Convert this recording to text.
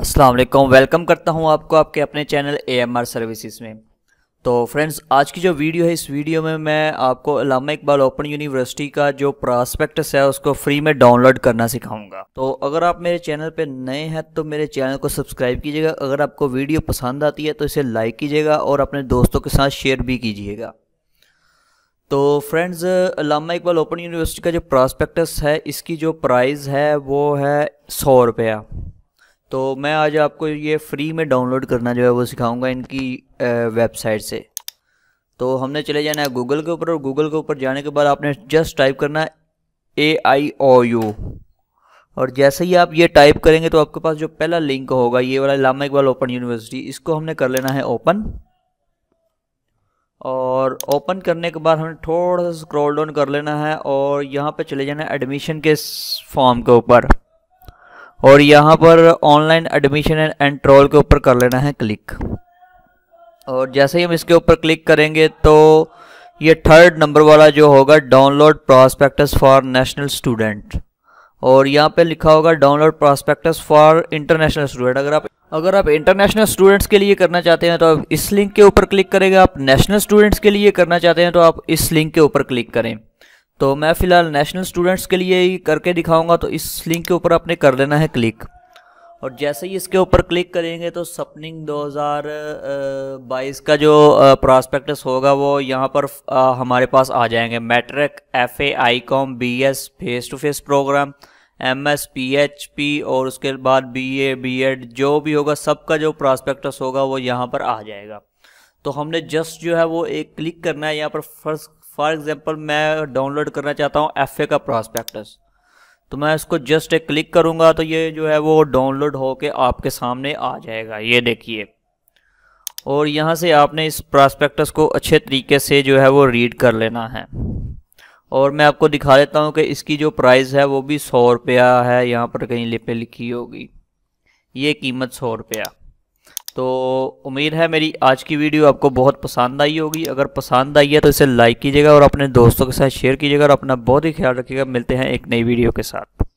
अस्सलाम वालेकुम वेलकम करता हूं आपको आपके अपने चैनल एएमआर सर्विसेज में तो फ्रेंड्स आज की जो वीडियो है इस वीडियो में मैं आपको अलामा इकबाल ओपन यूनिवर्सिटी का जो प्रॉस्पेक्टस है उसको फ्री में डाउनलोड करना सिखाऊंगा तो अगर आप मेरे चैनल पे नए हैं तो मेरे चैनल को सब्सक्राइब कीजिएगा अगर आपको वीडियो पसंद आती है तो इसे लाइक कीजिएगा और अपने दोस्तों के साथ शेयर भी कीजिएगा तो friends Allama Iqbal Open University का जो प्रॉस्पेक्टस है इसकी जो प्राइज़ है वो है सौ रुपया तो मैं आज आपको ये फ्री में डाउनलोड करना जो है वो सिखाऊंगा इनकी वेबसाइट से तो हमने चले जाना है गूगल के ऊपर और गूगल के ऊपर जाने के बाद आपने जस्ट टाइप करना है ए आई ओ यू और जैसे ही आप ये टाइप करेंगे तो आपके पास जो पहला लिंक होगा ये वाला लामा इकबाल ओपन यूनिवर्सिटी इसको हमने कर लेना है ओपन और ओपन करने के बाद हमें थोड़ा सा स्क्रॉल डाउन कर लेना है और यहाँ पे चले जाना है एडमिशन के फॉर्म के ऊपर और यहाँ पर ऑनलाइन एडमिशन एंड एंट्रोल के ऊपर कर लेना है क्लिक और जैसे ही हम इसके ऊपर क्लिक करेंगे तो ये थर्ड नंबर वाला जो होगा download prospectus for national student और यहाँ पे लिखा होगा download prospectus for international student अगर आप अगर आप इंटरनेशनल स्टूडेंट्स के लिए करना चाहते हैं तो आप इस लिंक के ऊपर क्लिक करेंगे आप नेशनल स्टूडेंट्स के लिए करना चाहते हैं तो आप इस लिंक के ऊपर क्लिक करें तो मैं फ़िलहाल नेशनल स्टूडेंट्स के लिए ही करके दिखाऊंगा तो इस लिंक के ऊपर आपने कर लेना है क्लिक और जैसे ही इसके ऊपर क्लिक करेंगे तो सपनिंग 2022 का जो प्रॉस्पेक्टस होगा वो यहाँ पर हमारे पास आ जाएंगे matric F A I com B S face to face programme M S P H D और उसके बाद बी ए बी एड जो भी होगा सबका जो प्रॉस्पेक्टस होगा वो यहाँ पर आ जाएगा तो हमने जस्ट जो है वो एक क्लिक करना है यहाँ पर फर्स्ट फॉर एग्ज़ाम्पल मैं डाउनलोड करना चाहता हूँ एफ का प्रॉस्पेक्टस तो मैं इसको जस्ट एक क्लिक करूँगा तो ये जो है वो डाउनलोड होके आपके सामने आ जाएगा ये देखिए और यहाँ से आपने इस प्रॉस्पेक्टस को अच्छे तरीके से जो है वो रीड कर लेना है और मैं आपको दिखा देता हूँ कि इसकी जो प्राइस है वो भी सौ रुपया है यहाँ पर कहीं लिपे लिखी होगी ये कीमत सौ रुपया तो उम्मीद है मेरी आज की वीडियो आपको बहुत पसंद आई होगी अगर पसंद आई है तो इसे लाइक कीजिएगा और अपने दोस्तों के साथ शेयर कीजिएगा और अपना बहुत ही ख्याल रखिएगा मिलते हैं एक नई वीडियो के साथ